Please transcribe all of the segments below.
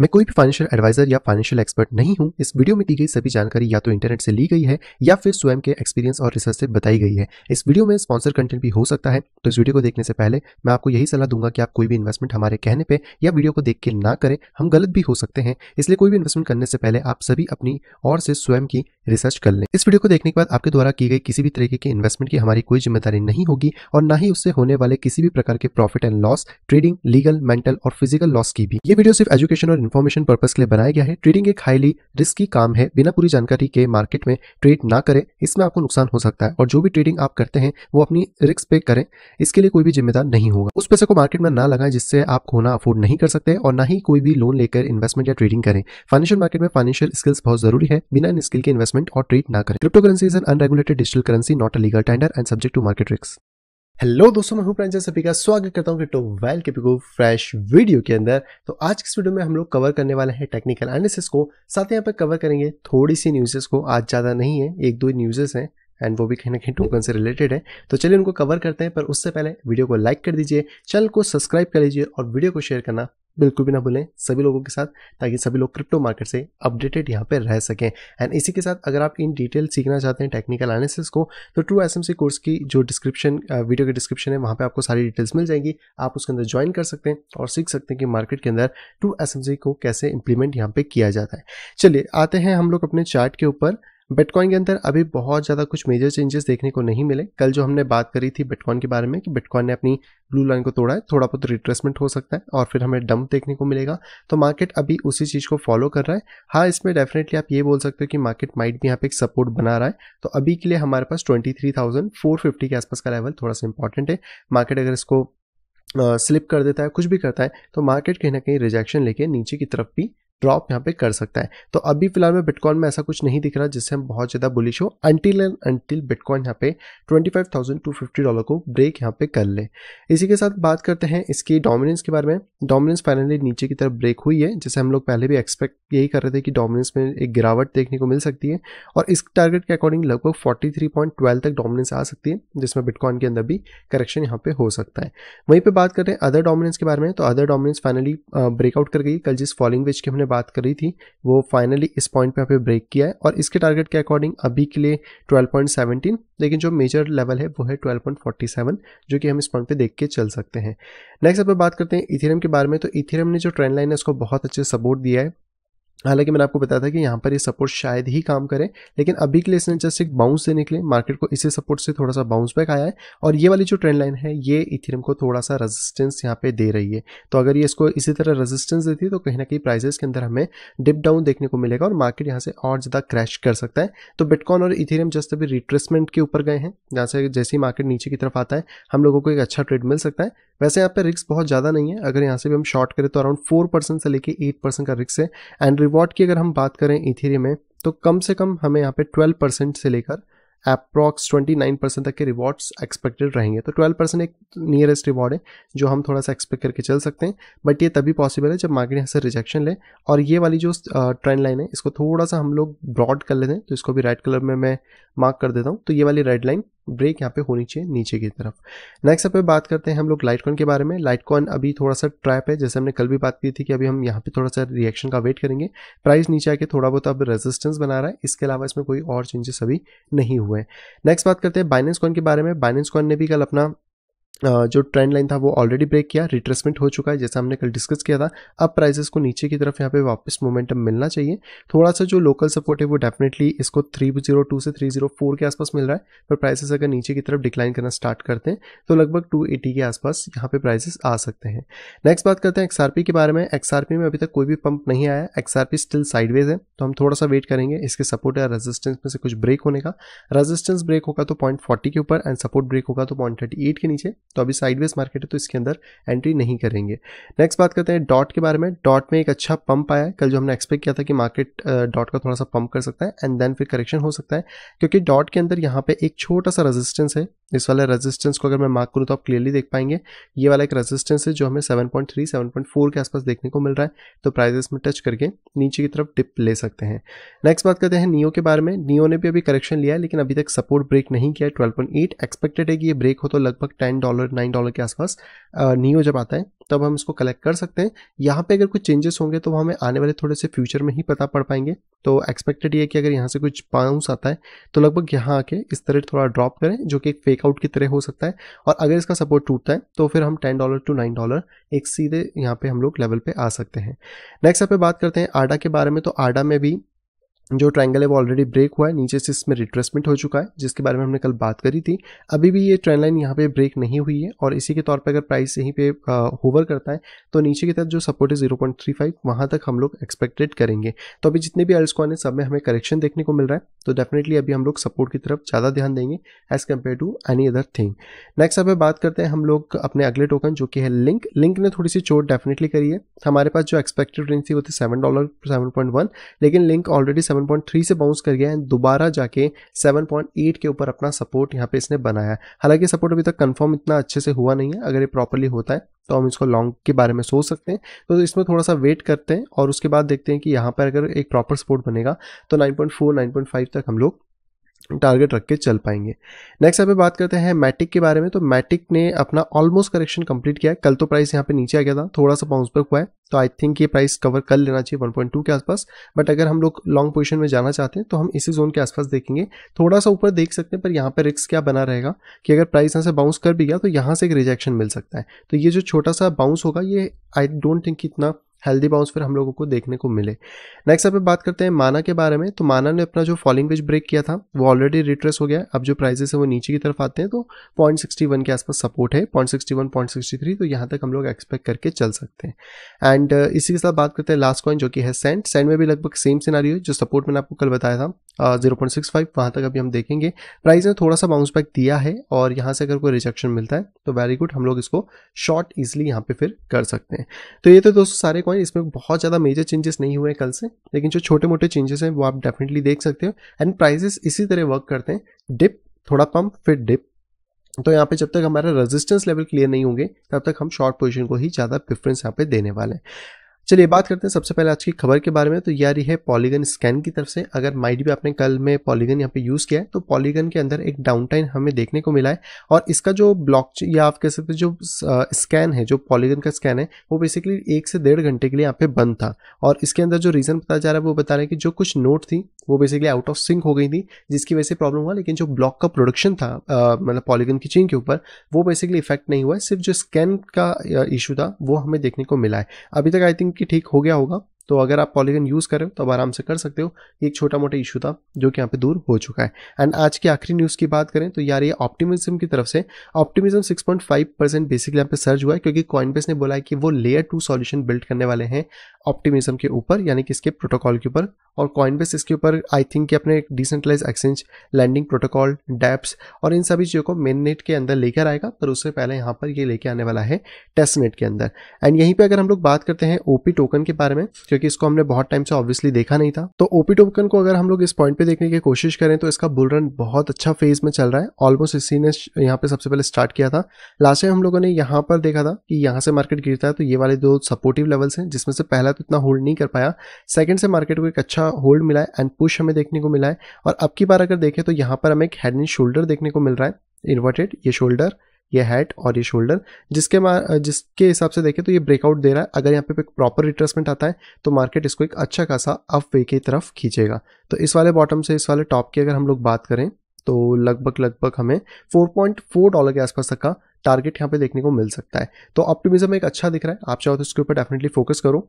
मैं कोई भी फाइनेंशियल एडवाइजर या फाइनेंशियल एक्सपर्ट नहीं हूं इस वीडियो में दी गई सभी जानकारी या तो इंटरनेट से ली गई है या फिर स्वयं के एक्सपीरियंस और रिसर्च से बताई गई है इस वीडियो में स्पॉन्सर कंटेंट भी हो सकता है तो इस वीडियो को देखने से पहले मैं आपको यही सलाह दूंगा कि आप कोई भी इन्वेस्टमेंट हमारे कहने पर या वीडियो को देख के ना करें हम गलत भी हो सकते हैं इसलिए कोई भी इन्वेस्टमेंट करने से पहले आप सभी अपनी और से स्वयं की रिसर्च कर लें इस वीडियो को देखने के बाद आपके द्वारा की गई किसी भी तरीके की इन्वेस्टमेंट की हमारी कोई जिम्मेदारी नहीं होगी और ना ही उससे होने वाले किसी भी प्रकार के profit and loss trading legal mental और फिजिकल लॉस की भी ये वीडियो सिर्फ एजुकेशन और इन्फॉर्मेशन पर्पज के लिए बनाया गया है ट्रेडिंग एक हाईली रिस्की काम है बिना पूरी जानकारी के मार्केट में ट्रेड ना करें इसमें आपको नुकसान हो सकता है और जो भी ट्रेडिंग आप करते हैं वो अपनी रिस्क पे करें इसके लिए कोई भी जिम्मेदार नहीं होगा उस पैसे को मार्केट में ना लगाएं जिससे आप खोना अफोर्ड नहीं कर सकते और ना ही कोई भी लोन लेकर इन्वेस्टमेंट या ट्रेडिंग करें फाइनेंशियल मार्केट में फाइनेंशियल स्किल्स बहुत जरूरी है बिना इन स्किल के इन्वेस्टमेंट और ट्रेड ना करें crypto currency is an unregulated digital currency not a legal tender and subject to market risk hello दोस्तों मैं हूं प्रांजल सभी का स्वागत करता हूं क्रिप्टो वाइल के पिको फ्रेश वीडियो के अंदर तो आज के इस वीडियो में हम लोग कवर करने वाले हैं टेक्निकल एनालिसिस को साथ ही यहां पर कवर करेंगे थोड़ी सी न्यूज़ेस को आज ज़्यादा नहीं है एक दो न्यूज़ेस हैं एंड वो भी कहीं ना कहीं टोकन से रिलेटेड है तो चलिए उनको कवर करते हैं पर उससे पहले वीडियो को लाइक कर दीजिए चैनल को सब्सक्राइब कर लीजिए और वीडियो को शेयर करना बिल्कुल भी ना भूलें सभी लोगों के साथ ताकि सभी लोग क्रिप्टो मार्केट से अपडेटेड यहाँ पर रह सकें एंड इसी के साथ अगर आप इन डिटेल सीखना चाहते हैं टेक्निकल एनालिसिस को तो ट्रू एसएमसी कोर्स की जो डिस्क्रिप्शन वीडियो के डिस्क्रिप्शन है वहाँ पे आपको सारी डिटेल्स मिल जाएंगी आप उसके अंदर ज्वाइन कर सकते हैं और सीख सकते हैं कि मार्केट के अंदर ट्रू एस को कैसे इंप्लीमेंट यहाँ पर किया जाता है चलिए आते हैं हम लोग अपने चार्ट के ऊपर बिटकॉइन के अंदर अभी बहुत ज़्यादा कुछ मेजर चेंजेस देखने को नहीं मिले कल जो हमने बात करी थी बिटकॉइन के बारे में कि बिटकॉइन ने अपनी ब्लू लाइन को तोड़ा है थोड़ा बहुत रिट्रेसमेंट हो सकता है और फिर हमें डंप देखने को मिलेगा तो मार्केट अभी उसी चीज़ को फॉलो कर रहा है हाँ इसमें डेफिनेटली आप ये बोल सकते हो कि मार्केट माइट भी यहाँ पे एक सपोर्ट बना रहा है तो अभी के लिए हमारे पास twenty three thousand four fifty के आसपास का लेवल थोड़ा सा इंपॉर्टेंट है मार्केट अगर इसको स्लिप कर देता है कुछ भी करता है तो मार्केट कहीं ना कहीं रिजेक्शन लेके नीचे की तरफ भी ड्रॉप यहाँ पे कर सकता है तो अभी फिलहाल में बिटकॉइन में ऐसा कुछ नहीं दिख रहा जिससे हम बहुत ज़्यादा बुलिश हो अंटिल एंड अंटिल बिटकॉइन यहाँ पे 25,250 डॉलर को ब्रेक यहाँ पे कर ले इसी के साथ बात करते हैं इसकी डोमिनेंस के बारे में डोमिनेंस फाइनली नीचे की तरफ ब्रेक हुई है जैसे हम लोग पहले भी एक्सपेक्ट यही कर रहे थे कि डोमिनेंस में एक गिरावट देखने को मिल सकती है और इस टारगेट के अकॉर्डिंग लगभग फोर्टी तक डोमिनेंस आ सकती है जिसमें बिटकॉइन के अंदर भी करेक्शन यहाँ पे हो सकता है वहीं पर बात करते हैं अदर डोमिनेंस के बारे में तो अदर डोमिनेंस फाइनली ब्रेकआउट कर गई कल जिस फॉलिंग वेज की हमने बात करी थी वो फाइनली इस पॉइंट पे हमें ब्रेक किया है और इसके टारगेट के अकॉर्डिंग अभी के लिए 12.17 लेकिन जो मेजर लेवल है वो है 12.47 जो कि हम इस पॉइंट पे देख के चल सकते हैं नेक्स्ट अब बात करते हैं इथेरियम के बारे में तो इथेरियम ने जो ट्रेंड लाइन है उसको बहुत अच्छे सपोर्ट दिया है हालांकि मैंने आपको बताया था कि यहाँ पर ये सपोर्ट शायद ही काम करे लेकिन अभी के लिए इसने जस्ट एक बाउंस से निकले मार्केट को इसी सपोर्ट से थोड़ा सा बाउंस बैक आया है और ये वाली जो ट्रेंड लाइन है ये इथेरियम को थोड़ा सा रेजिस्टेंस यहाँ पे दे रही है तो अगर ये इसको इसी तरह रेजिस्टेंस देती है तो कहीं ना कहीं प्राइजेस के अंदर हमें डिप डाउन देखने को मिलेगा और मार्केट यहाँ से और ज़्यादा क्रैश कर सकता है तो बिटकॉन और इथेरियम जस्ट अभी रिट्रेसमेंट के ऊपर गए हैं जहाँ से जैसे ही मार्केट नीचे की तरफ आता है हम लोगों को एक अच्छा ट्रेड मिल सकता है वैसे यहाँ पर रिस्क बहुत ज़्यादा नहीं है अगर यहाँ से भी हम शॉर्ट करें तो अराउंड फोर से लेकर एट का रिस्क है एंड रिवॉर्ड की अगर हम बात करें इथेरियम में तो कम से कम हमें यहाँ पे 12 परसेंट से लेकर अप्रॉक्स 29 परसेंट तक के रिवॉर्ड्स एक्सपेक्टेड रहेंगे तो 12 परसेंट एक नियरेस्ट रिवॉर्ड है जो हम थोड़ा सा एक्सपेक्ट करके चल सकते हैं बट ये तभी पॉसिबल है जब मार्केट यहाँ से रिजेक्शन ले और ये वाली जो ट्रेंड लाइन है इसको थोड़ा सा हम लोग ब्रॉड कर लेते हैं तो इसको भी रेड कलर में मैं मार्क कर देता हूँ तो ये वाली रेड लाइन ब्रेक यहाँ पे होनी चाहिए नीचे की तरफ नेक्स्ट अब बात करते हैं हम लोग लाइट के बारे में लाइट अभी थोड़ा सा ट्रैप है जैसे हमने कल भी बात की थी कि अभी हम यहाँ पे थोड़ा सा रिएक्शन का वेट करेंगे प्राइस नीचे आके थोड़ा बहुत अब रेजिस्टेंस बना रहा है इसके अलावा इसमें कोई और चेंजेस अभी नहीं हुआ हुए हैं नेक्स्ट बात करते हैं बाइनेंस कॉन के बारे में बाइनेंस कॉन ने भी कल अपना जो ट्रेंड लाइन था वो ऑलरेडी ब्रेक किया रिट्रेसमेंट हो चुका है जैसा हमने कल डिस्कस किया था अब प्राइसेस को नीचे की तरफ यहाँ पे वापस मोमेंटम मिलना चाहिए थोड़ा सा जो लोकल सपोर्ट है वो डेफिनेटली इसको 302 से 304 के आसपास मिल रहा है पर प्राइसेस अगर नीचे की तरफ डिक्लाइन करना स्टार्ट करते हैं तो लगभग टू के आसपास यहाँ पे प्राइजेस आ सकते हैं नेक्स्ट बात करते हैं एक्सआरपी के बारे में एक्सआरपी में अभी तक कोई भी पंप नहीं आया एक्सआरपी स्टिल साइडवेज है तो हम थोड़ा सा वेट करेंगे इसके सपोर्ट या रजिस्टेंस में से कुछ ब्रेक होने का रजिस्टेंस ब्रेक होगा तो पॉइंट के ऊपर एंड सपोर्ट ब्रेक होगा तो पॉइंट के नीचे तो अभी साइडवेज मार्केट है तो इसके अंदर एंट्री नहीं करेंगे नेक्स्ट बात करते हैं डॉट के बारे में डॉट में एक अच्छा पंप आया है कल जो हमने एक्सपेक्ट किया था कि मार्केट डॉट का थोड़ा सा पंप कर सकता है एंड देन फिर करेक्शन हो सकता है क्योंकि डॉट के अंदर यहाँ पे एक छोटा सा रेजिस्टेंस है इस वाले रेजिस्टेंस को अगर मैं मार्क करूँ तो आप क्लियरली देख पाएंगे ये वाला एक रेजिस्टेंस है जो हमें सेवन पॉइंट के आसपास देखने को मिल रहा है तो प्राइजेस में टच करके नीचे की तरफ डिप ले सकते हैं नेक्स्ट बात करते हैं नियो के बारे में नियो ने भी अभी करेक्शन लिया है लेकिन अभी तक सपोर्ट ब्रेक नहीं किया है ट्वेल्व एक्सपेक्टेड है कि ये ब्रेक हो तो लगभग टेन डॉलर नाइन डॉलर के आसपास नियो जब आता है तब हम इसको कलेक्ट कर सकते हैं यहाँ पे अगर कुछ चेंजेस होंगे तो हमें आने वाले थोड़े से फ्यूचर में ही पता पड़ पाएंगे तो एक्सपेक्टेड ये कि अगर यहाँ से कुछ पाउंस आता है तो लगभग यहाँ आके इस तरह थोड़ा ड्रॉप करें जो कि एक फेकआउट की तरह हो सकता है और अगर इसका सपोर्ट टूटता है तो फिर हम ten dollar to nine dollar एक सीधे यहाँ पर हम लोग लेवल पर आ सकते हैं नेक्स्ट यहाँ पे बात करते हैं आडा के बारे में तो आडा में भी जो ट्रायंगल है वो ऑलरेडी ब्रेक हुआ है नीचे से इसमें रिट्रेसमेंट हो चुका है जिसके बारे में हमने कल बात करी थी अभी भी ये ट्रेंड लाइन यहाँ पे ब्रेक नहीं हुई है और इसी के तौर पे अगर प्राइस यहीं पे होवर करता है तो नीचे की तरफ जो सपोर्ट है जीरो पॉइंट थ्री फाइव वहाँ तक हम लोग एक्सपेक्टेड करेंगे तो अभी जितने भी अल्सकॉन है सब में हमें करेक्शन देखने को मिल रहा है तो डेफिनेटली अभी हम लोग सपोर्ट की तरफ ज़्यादा ध्यान देंगे as compared to any other thing next अब बात करते हैं हम लोग अपने अगले टोकन जो कि है लिंक लिंक ने थोड़ी सी चोट डेफिनेटली करी है हमारे पास जो एक्सपेक्टेड रेंज थी वो थी seven dollar seven point one लेकिन लिंक ऑलरेडी 7.3 से बाउंस कर गया है दोबारा जाके 7.8 के ऊपर अपना सपोर्ट यहाँ पे इसने बनाया है हालांकि सपोर्ट अभी तक कंफर्म इतना अच्छे से हुआ नहीं है अगर ये प्रॉपरली होता है तो हम इसको लॉन्ग के बारे में सोच सकते हैं तो इसमें थोड़ा सा वेट करते हैं और उसके बाद देखते हैं कि यहाँ पर अगर एक प्रॉपर सपोर्ट बनेगा तो 9.4 9.5 तक हम लोग टारगेट रख के चल पाएंगे नेक्स्ट यहाँ पे बात करते हैं मैटिक के बारे में तो मैटिक ने अपना ऑलमोस्ट करेक्शन कंप्लीट किया है कल तो प्राइस यहाँ पे नीचे आ गया था थोड़ा सा बाउंस पर हुआ है तो आई थिंक ये प्राइस कवर कर लेना चाहिए 1.2 के आसपास बट अगर हम लोग लॉन्ग पोजीशन में जाना चाहते हैं तो हम इसी जोन के आसपास देखेंगे थोड़ा सा ऊपर देख सकते हैं पर यहाँ पर रिस्क क्या बना रहेगा कि अगर प्राइस यहाँ से बाउंस कर भी गया तो यहाँ से एक रिजेक्शन मिल सकता है तो ये जो छोटा सा बाउंस होगा ये आई डोंट थिंक इतना हेल्दी बाउंस फिर हम लोगों को देखने को मिले नेक्स्ट अब बात करते हैं माना के बारे में तो माना ने अपना जो फॉलिंग वेज ब्रेक किया था वो ऑलरेडी रिट्रेस हो गया अब जो प्राइजेस है वो नीचे की तरफ आते हैं तो पॉइंट सिक्सटी वन के आसपास सपोर्ट है point sixty one point sixty three तो यहाँ तक हम लोग एक्सपेक्ट करके चल सकते हैं एंड uh, इसी के साथ बात करते हैं लास्ट कॉइन जो कि है सेंट सेंट में भी लगभग सेम सिनारी है जो सपोर्ट मैंने आपको कल बताया था जीरो पॉइंट सिक्स फाइव वहाँ तक अभी हम देखेंगे प्राइस ने थोड़ा सा बाउंस बैक दिया है और यहाँ से अगर कोई रिजेक्शन मिलता है तो वेरी गुड हम लोग इसको शॉर्ट इजिली यहाँ पे फिर कर सकते हैं तो ये तो दोस्तों सारे कॉइन हुआ है इसमें बहुत ज़्यादा मेजर चेंजेस नहीं हुए हैं कल से लेकिन जो छोटे मोटे चेंजेस हैं वो आप डेफिनेटली देख सकते हो एंड प्राइजेस इसी तरह वर्क करते हैं डिप थोड़ा पम्प फिर डिप तो यहाँ पे जब तक हमारा रेजिस्टेंस लेवल क्लियर नहीं होंगे तब तक हम शॉर्ट पोजीशन को ही ज़्यादा प्रेफरेंस यहाँ पे देने वाले हैं चलिए बात करते हैं सबसे पहले आज की खबर के बारे में तो यार रही है पॉलीगन स्कैन की तरफ से अगर माइड भी आपने कल में पॉलीगन यहाँ पे यूज़ किया है तो पॉलीगन के अंदर एक डाउनटाइन हमें देखने को मिला है और इसका जो ब्लॉक या आप कह सकते हैं जो स्कैन है जो पॉलीगन का स्कैन है वो बेसिकली एक से डेढ़ घंटे के लिए यहाँ पे बंद था और इसके अंदर जो रीज़न बताया जा रहा है वो बता रहे हैं कि जो कुछ नोट थी वो बेसिकली आउट ऑफ सिंक हो गई थी जिसकी वजह से प्रॉब्लम हुआ लेकिन जो ब्लॉक का प्रोडक्शन था मतलब पॉलीगन की चेन के ऊपर वो बेसिकली इफेक्ट नहीं हुआ सिर्फ जो स्कैन का इशू था वो हमें देखने को मिला है अभी तक आई थिंक कि ठीक हो गया होगा तो अगर आप पॉलीगन यूज़ करें तो आप आराम से कर सकते हो एक छोटा मोटा इशू था जो कि यहाँ पे दूर हो चुका है एंड आज की आखिरी न्यूज़ की बात करें तो यार ये ऑप्टिमिज्म की तरफ से ऑप्टिमिज्म 6.5 परसेंट बेसिकली यहाँ पे सर्ज हुआ है क्योंकि कॉइनबेस ने बोला है कि वो लेयर टू सॉल्यूशन बिल्ड करने वाले हैं ऑप्टिमिज्म के ऊपर यानी कि इसके प्रोटोकॉल के ऊपर और कॉइनबेस इसके ऊपर आई थिंक कि अपने decentralise exchange lending protocol dapps और इन सभी चीज़ों को मेन नेट के अंदर लेकर आएगा पर उससे पहले यहाँ पर ये लेके आने वाला है टेस्ट नेट के अंदर एंड यहीं पर अगर हम लोग बात करते हैं ओपी टोकन के बारे में क्योंकि इसको हमने बहुत टाइम से ऑब्वियसली देखा नहीं था तो ओपी टोकन को अगर हम लोग इस पॉइंट पे देखने की कोशिश करें तो इसका बुल रन बहुत अच्छा फेज में चल रहा है ऑलमोस्ट इसी ने यहाँ पे सबसे पहले स्टार्ट किया था लास्ट टाइम हम लोगों ने यहाँ पर देखा था कि यहाँ से मार्केट गिरता है तो ये वाले दो सपोर्टिव लेवल्स हैं जिसमें से पहला तो इतना होल्ड नहीं कर पाया सेकंड से मार्केट को एक अच्छा होल्ड मिला है एंड पुश हमें देखने को मिला है और अब की बार अगर देखें तो यहाँ पर हमें एक हेड एंड शोल्डर देखने को मिल रहा है इन्वर्टेड ये शोल्डर ये हैट और ये शोल्डर जिसके जिसके हिसाब से देखें तो ये ब्रेकआउट दे रहा है अगर यहाँ पे एक प्रॉपर रिट्रेसमेंट आता है तो मार्केट इसको एक अच्छा खासा अप वे की तरफ खींचेगा तो इस वाले बॉटम से इस वाले टॉप की अगर हम लोग बात करें तो लगभग लगभग हमें 4.4 डॉलर के आसपास तक का टारगेट यहाँ पे देखने को मिल सकता है तो ऑप्टिमिज्म एक अच्छा दिख रहा है आप चाहो तो इसके ऊपर डेफिनेटली फोकस करो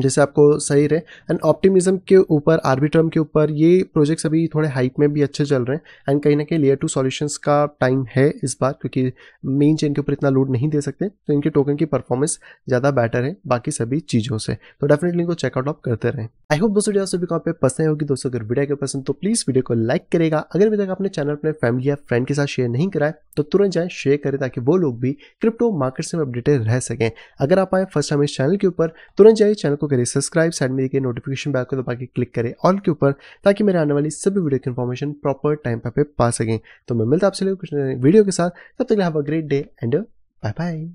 जैसे आपको सही रहे एंड ऑप्टिमिज्म के ऊपर आर्बिट्रम के ऊपर ये प्रोजेक्ट्स अभी थोड़े हाइप में भी अच्छे चल रहे हैं एंड कहीं ना कहीं लेयर टू सॉल्यूशंस का टाइम है इस बार क्योंकि मेन चेन के ऊपर इतना लोड नहीं दे सकते तो इनके टोकन की परफॉर्मेंस ज़्यादा बेटर है बाकी सभी चीज़ों से तो डेफिनेटली इनको चेकआउट आप करते रहें आई होप दोस्तों सभी को आप पसंद होगी दोस्तों अगर वीडियो के पसंद तो प्लीज़ वीडियो को लाइक करेगा अगर अभी तक आपने चैनल अपने फैमिली या फ्रेंड के साथ शेयर नहीं कराए तो तुरंत जाएं शेयर करें ताकि वो लोग भी क्रिप्टो मार्केट से अपडेटेड रह सकें अगर आप आए फर्स्ट टाइम इस चैनल के ऊपर तुरंत जाइए चैनल को करिए सब्सक्राइब साइड में देखिए नोटिफिकेशन बैल को दबा के क्लिक करें ऑल के ऊपर ताकि मेरे आने वाली सभी वीडियो की इन्फॉर्मेशन प्रॉपर टाइम पर पा सकें तो मैं मिलता आपसे वीडियो के साथ तब तक have a great day and bye bye